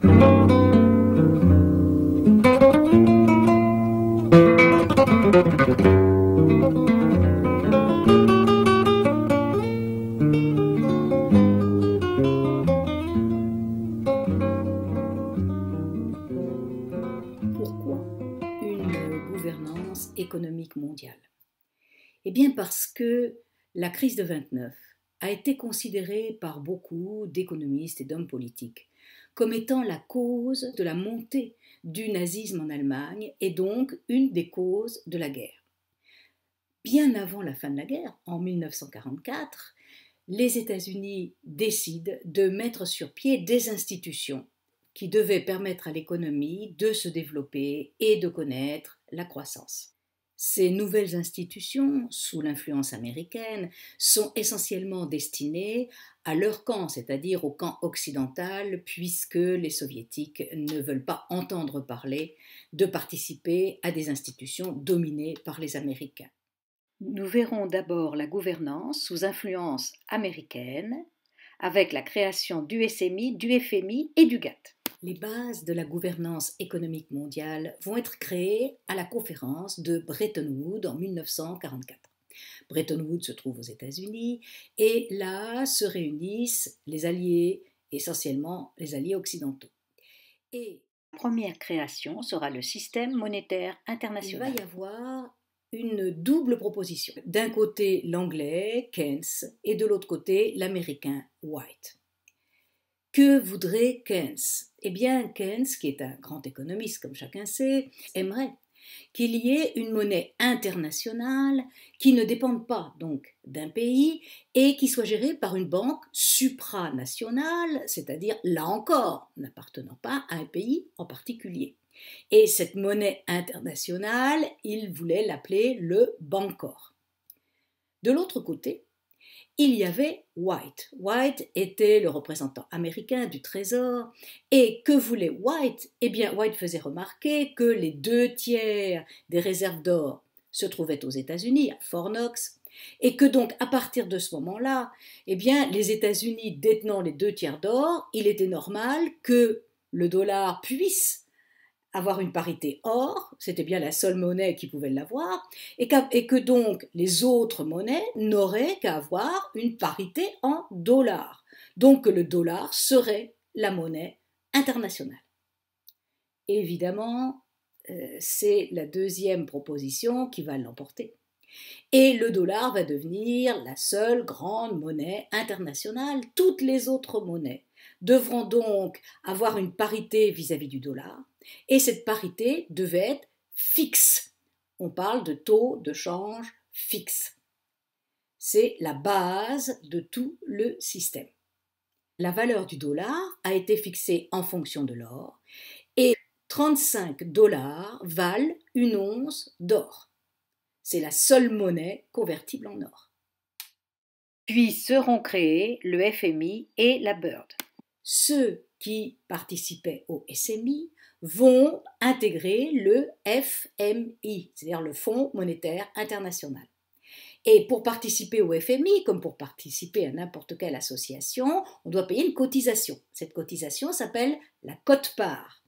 Pourquoi une gouvernance économique mondiale Eh bien parce que la crise de 29 a été considérée par beaucoup d'économistes et d'hommes politiques comme étant la cause de la montée du nazisme en Allemagne et donc une des causes de la guerre. Bien avant la fin de la guerre, en 1944, les États-Unis décident de mettre sur pied des institutions qui devaient permettre à l'économie de se développer et de connaître la croissance. Ces nouvelles institutions, sous l'influence américaine, sont essentiellement destinées à leur camp, c'est-à-dire au camp occidental, puisque les soviétiques ne veulent pas entendre parler de participer à des institutions dominées par les Américains. Nous verrons d'abord la gouvernance sous influence américaine, avec la création du SMI, du FMI et du GATT les bases de la gouvernance économique mondiale vont être créées à la conférence de Bretton Woods en 1944. Bretton Woods se trouve aux États-Unis et là se réunissent les alliés, essentiellement les alliés occidentaux. Et la première création sera le système monétaire international. Il va y avoir une double proposition. D'un côté l'anglais, Keynes, et de l'autre côté l'américain, White. Que voudrait Keynes eh bien, Keynes, qui est un grand économiste comme chacun sait, aimerait qu'il y ait une monnaie internationale qui ne dépende pas donc d'un pays et qui soit gérée par une banque supranationale, c'est-à-dire là encore n'appartenant pas à un pays en particulier. Et cette monnaie internationale, il voulait l'appeler le Bancor. De l'autre côté, il y avait White. White était le représentant américain du Trésor. Et que voulait White Eh bien, White faisait remarquer que les deux tiers des réserves d'or se trouvaient aux États-Unis, à Fort Knox, et que donc, à partir de ce moment-là, eh bien, les États-Unis détenant les deux tiers d'or, il était normal que le dollar puisse avoir une parité or, c'était bien la seule monnaie qui pouvait l'avoir, et, que donc les autres monnaies n'auraient qu'à avoir une parité en dollars. Donc que le dollar serait la monnaie internationale. Évidemment, euh, c'est la deuxième proposition qui va l'emporter. Et le dollar va devenir la seule grande monnaie internationale. Toutes les autres monnaies devront donc avoir une parité vis-à-vis du dollar, et cette parité devait être fixe. On parle de taux de change fixe. C'est la base de tout le système. La valeur du dollar a été fixée en fonction de l'or, et 35 dollars valent une once d'or. C'est la seule monnaie convertible en or. Puis seront créés le FMI et la Bird ceux qui participaient au SMI vont intégrer le FMI, c'est-à-dire le Fonds monétaire international. Et pour participer au FMI, comme pour participer à n'importe quelle association, on doit payer une cotisation. Cette cotisation s'appelle la cote-part.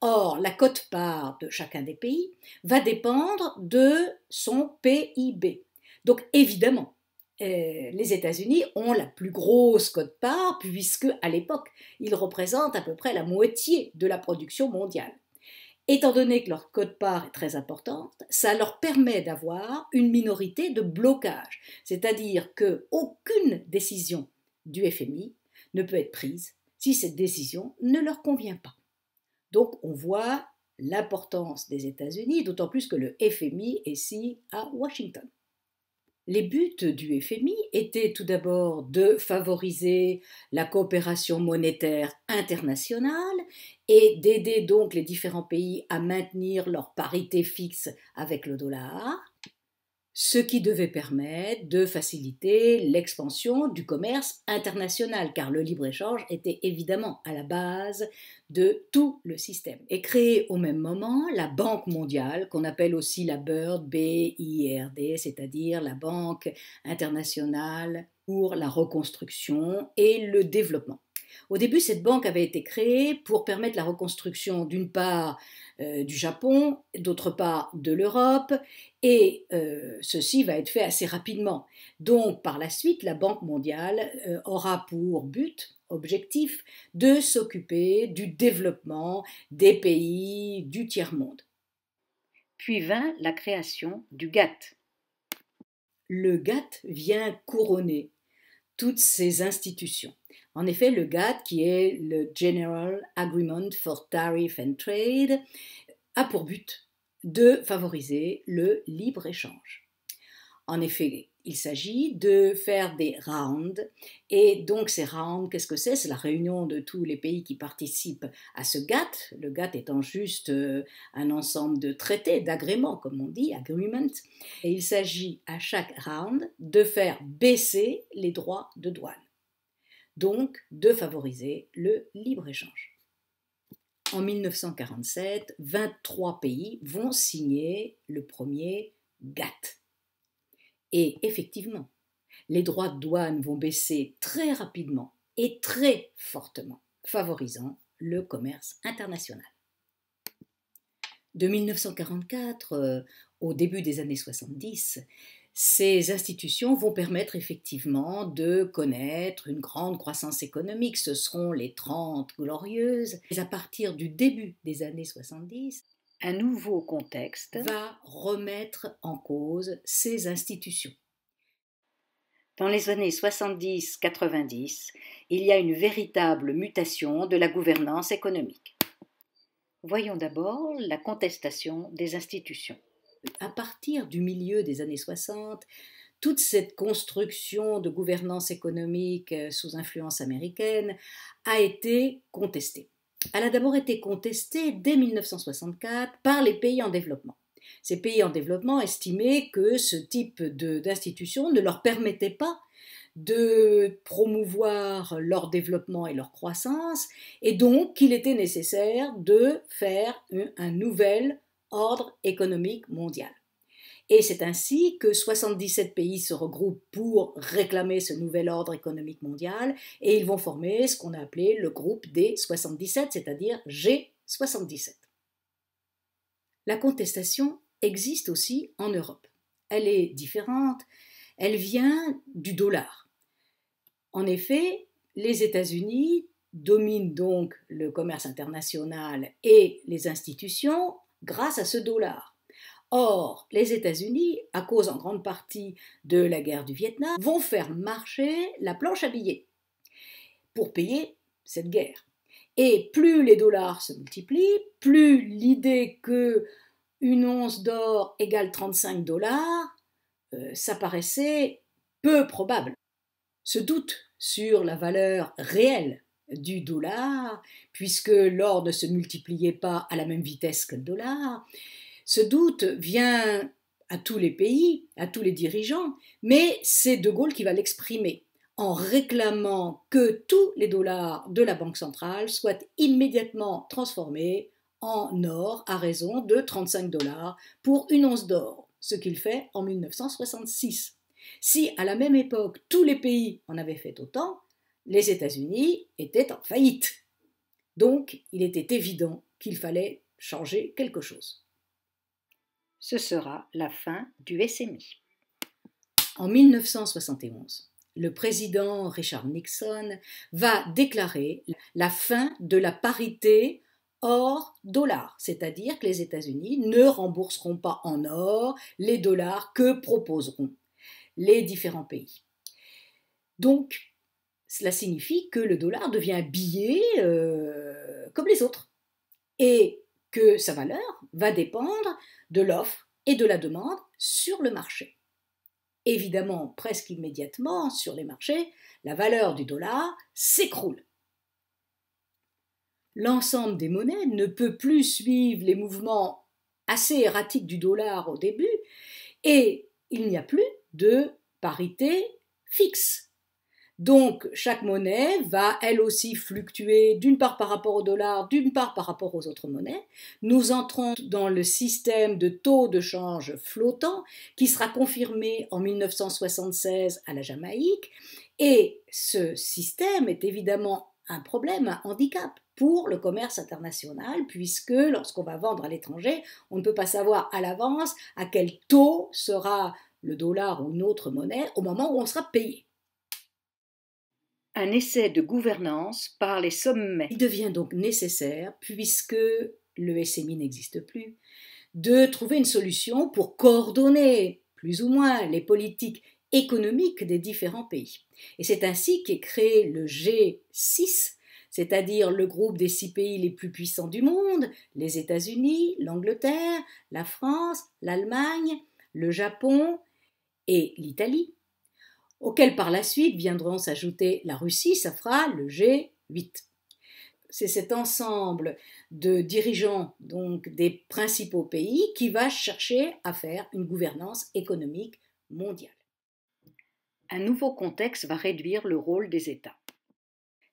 Or, la cote-part de chacun des pays va dépendre de son PIB. Donc, évidemment, euh, les États-Unis ont la plus grosse quote part puisque à l'époque, ils représentent à peu près la moitié de la production mondiale. Étant donné que leur quote part est très importante, ça leur permet d'avoir une minorité de blocage, c'est-à-dire que aucune décision du FMI ne peut être prise si cette décision ne leur convient pas. Donc on voit l'importance des États-Unis, d'autant plus que le FMI est si à Washington. Les buts du FMI étaient tout d'abord de favoriser la coopération monétaire internationale et d'aider donc les différents pays à maintenir leur parité fixe avec le dollar, ce qui devait permettre de faciliter l'expansion du commerce international, car le libre-échange était évidemment à la base de tout le système. Et créer au même moment la Banque mondiale, qu'on appelle aussi la BIRD, c'est-à-dire la Banque internationale pour la reconstruction et le développement. Au début, cette banque avait été créée pour permettre la reconstruction d'une part euh, du Japon, d'autre part de l'Europe, et euh, ceci va être fait assez rapidement. Donc, par la suite, la Banque mondiale euh, aura pour but, objectif, de s'occuper du développement des pays du tiers-monde. Puis vint la création du GATT. Le GATT vient couronner toutes ces institutions. En effet, le GATT, qui est le General Agreement for Tariff and Trade, a pour but de favoriser le libre-échange. En effet, il s'agit de faire des rounds. Et donc ces rounds, qu'est-ce que c'est C'est la réunion de tous les pays qui participent à ce GATT, le GATT étant juste euh, un ensemble de traités, d'agréments, comme on dit, agreement. Et il s'agit à chaque round de faire baisser les droits de douane. Donc de favoriser le libre-échange. En 1947, 23 pays vont signer le premier GATT. Et effectivement, les droits de douane vont baisser très rapidement et très fortement, favorisant le commerce international. De 1944 euh, au début des années 70, ces institutions vont permettre effectivement de connaître une grande croissance économique. Ce seront les 30 glorieuses. Mais à partir du début des années 70, un nouveau contexte va remettre en cause ces institutions. Dans les années 70-90, il y a une véritable mutation de la gouvernance économique. Voyons d'abord la contestation des institutions. À partir du milieu des années 60, toute cette construction de gouvernance économique euh, sous influence américaine a été contestée. Elle a d'abord été contestée dès 1964 par les pays en développement. Ces pays en développement estimaient que ce type d'institution ne leur permettait pas de promouvoir leur développement et leur croissance, et donc qu'il était nécessaire de faire un, un nouvel ordre économique mondial. Et c'est ainsi que 77 pays se regroupent pour réclamer ce nouvel ordre économique mondial et ils vont former ce qu'on a appelé le groupe des 77, c'est-à-dire G77. La contestation existe aussi en Europe. Elle est différente, elle vient du dollar. En effet, les États-Unis dominent donc le commerce international et les institutions grâce à ce dollar. Or, les États-Unis, à cause en grande partie de la guerre du Vietnam, vont faire marcher la planche à billets pour payer cette guerre. Et plus les dollars se multiplient, plus l'idée que une once d'or égale 35 dollars, euh, ça paraissait peu probable. Ce doute sur la valeur réelle du dollar, puisque l'or ne se multipliait pas à la même vitesse que le dollar, ce doute vient à tous les pays, à tous les dirigeants, mais c'est De Gaulle qui va l'exprimer en réclamant que tous les dollars de la Banque centrale soient immédiatement transformés en or à raison de 35 dollars pour une once d'or, ce qu'il fait en 1966. Si à la même époque tous les pays en avaient fait autant, les États-Unis étaient en faillite. Donc il était évident qu'il fallait changer quelque chose. Ce sera la fin du SMI. En 1971, le président Richard Nixon va déclarer la fin de la parité hors dollar, c'est-à-dire que les États-Unis ne rembourseront pas en or les dollars que proposeront les différents pays. Donc, cela signifie que le dollar devient un billet euh, comme les autres. Et que sa valeur va dépendre de l'offre et de la demande sur le marché. Évidemment, presque immédiatement, sur les marchés, la valeur du dollar s'écroule. L'ensemble des monnaies ne peut plus suivre les mouvements assez erratiques du dollar au début et il n'y a plus de parité fixe. Donc, chaque monnaie va elle aussi fluctuer d'une part par rapport au dollar, d'une part par rapport aux autres monnaies. Nous entrons dans le système de taux de change flottant qui sera confirmé en 1976 à la Jamaïque. Et ce système est évidemment un problème, un handicap pour le commerce international, puisque lorsqu'on va vendre à l'étranger, on ne peut pas savoir à l'avance à quel taux sera le dollar ou une autre monnaie au moment où on sera payé un essai de gouvernance par les sommets. Il devient donc nécessaire, puisque le SMI n'existe plus, de trouver une solution pour coordonner plus ou moins les politiques économiques des différents pays. Et c'est ainsi qu'est créé le G6, c'est-à-dire le groupe des six pays les plus puissants du monde, les États-Unis, l'Angleterre, la France, l'Allemagne, le Japon et l'Italie auxquels par la suite viendront s'ajouter la Russie, ça fera le G8. C'est cet ensemble de dirigeants donc des principaux pays qui va chercher à faire une gouvernance économique mondiale. Un nouveau contexte va réduire le rôle des États.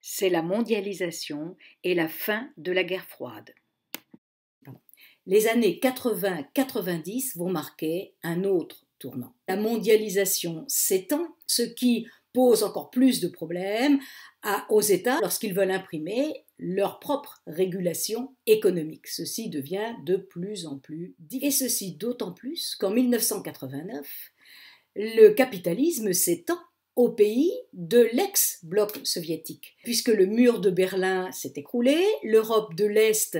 C'est la mondialisation et la fin de la guerre froide. Les années 80-90 vont marquer un autre la mondialisation s'étend, ce qui pose encore plus de problèmes aux États lorsqu'ils veulent imprimer leur propre régulation économique. Ceci devient de plus en plus difficile. Et ceci d'autant plus qu'en 1989, le capitalisme s'étend aux pays de l'ex-bloc soviétique, puisque le mur de Berlin s'est écroulé, l'Europe de l'Est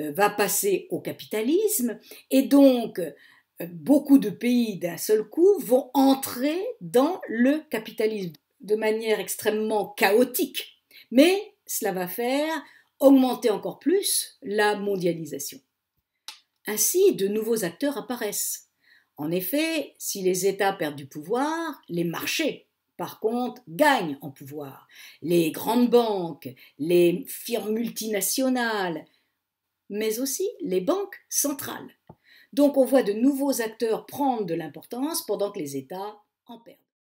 euh, va passer au capitalisme, et donc beaucoup de pays d'un seul coup vont entrer dans le capitalisme de manière extrêmement chaotique. Mais cela va faire augmenter encore plus la mondialisation. Ainsi, de nouveaux acteurs apparaissent. En effet, si les États perdent du pouvoir, les marchés par contre, gagnent en pouvoir. Les grandes banques, les firmes multinationales, mais aussi les banques centrales. Donc on voit de nouveaux acteurs prendre de l'importance pendant que les États en perdent.